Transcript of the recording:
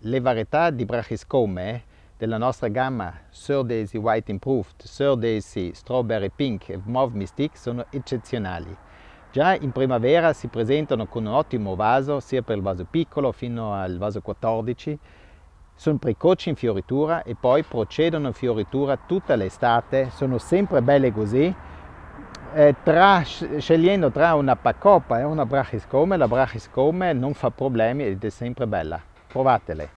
le varietà di bracchiscome eh, della nostra gamma Sir Daisy White Improved, Sir Daisy Strawberry Pink e Mauve Mystique sono eccezionali. Già in primavera si presentano con un ottimo vaso, sia per il vaso piccolo fino al vaso 14, sono precoci in fioritura e poi procedono in fioritura tutta l'estate, sono sempre belle così, eh, tra, scegliendo tra una pacoppa e una brachiscome, la brachiscome non fa problemi ed è sempre bella provatele.